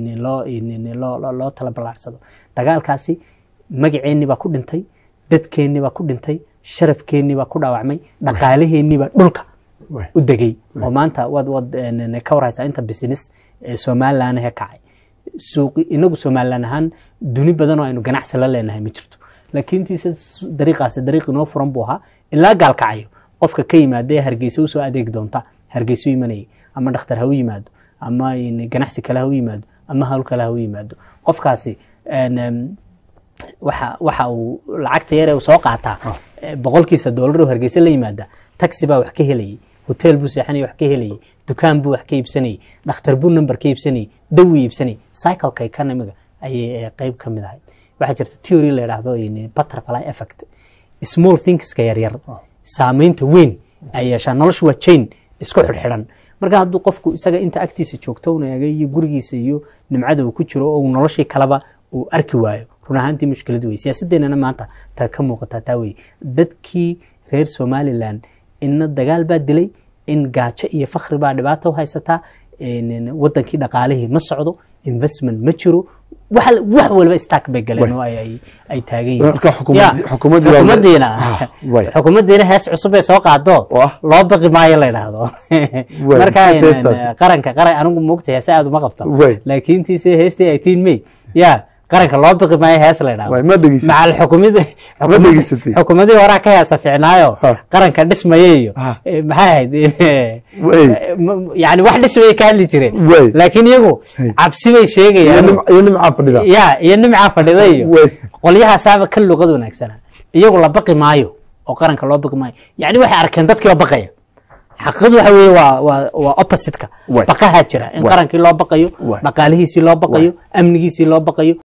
loo tala ballaarsado dagaalkaasi magaceennibaa ku dhintay dadkeennibaa ku dhintay sharafkeennibaa ku dhaawacmay dhaqaalaheenniba dhulka u degey oo maanta waad eh, ka warhaysaa inta business eh, somalilanhe kacay inagu somalilan ahaan duni badan oo aynu ganacsi la leenahay ma jirto laakiin tiise dariiq inoo furan buu ahaa ilaa gaal qofka ka yimaadee hargeysa usoo adeegi doonta hargeysu imanayay ama dhakhtar ha yimaado ama ganacsi kale ha yimaado ama hawl kale ha u yimaado qofkaasi waxa waxa uu lacagta yare soo qaataa ah. e, boqolkiisa doolar oo hargeysa la yimaada taxi baa wax ka helayay hotel buu seexanaya wax ka helayay dukaan buu wax ka iibsanayay dhakhtar buu number ka iibsanayay dawi iibsanayay cycleka economiga ayay e, qeyb ka mid ahay waxaa jirta theory la yidhaahdo e, butterfly effect small thingska yaryar ah. saameynta weyn ay yeeshaa noloshu waa chain isku xidhxidhan marka haduu qofku isaga inta agtiisa joogtownaga iyo gurigiisa iyo nimcada uu ku jiro oo noloshii kaleba uu arki waayo run ahaantii mushkilad wey siyaasadeennana maanta taa ka muuqataa taa wey dadkii reer somalilan inna dagaal baa dilay in gaajo iyo fakhri baa dhibaato haysataa wadankii dhaqaalihii ma socdo investment ma jiro wax walba stack bay galeen oo ay taagan yihiinxukumadeena xukumadeena ah, hees cusub ay soo qaado loo baqi maayo la idhaahdo marka qaranka qaran anigu moogta heese aad uma qabto laakiin tiise heestii ay tiin may ya qaranka loo baqi maayo hees la dhaamaxukumadii horaa ka heesa ficnaayo qaranka dhismaye eh, maxay ahayd yani wax dhismayay ka hadli jireen laakiin iyagu cabsi bay sheegayaan iyo nimcaa fadhida qolyahaasaaba ka luqad wanaagsana iyagu la baqi maayo oo qaranka loo baqi maayo yani waxay arkeen dadkii oo baqaya xaqiiqadu waxa weeye waa waa waa oppositeka baqahaa jira in qarankii loo baqayo dhaqaalihiisii loo baqayo amnigiisii loo baqayo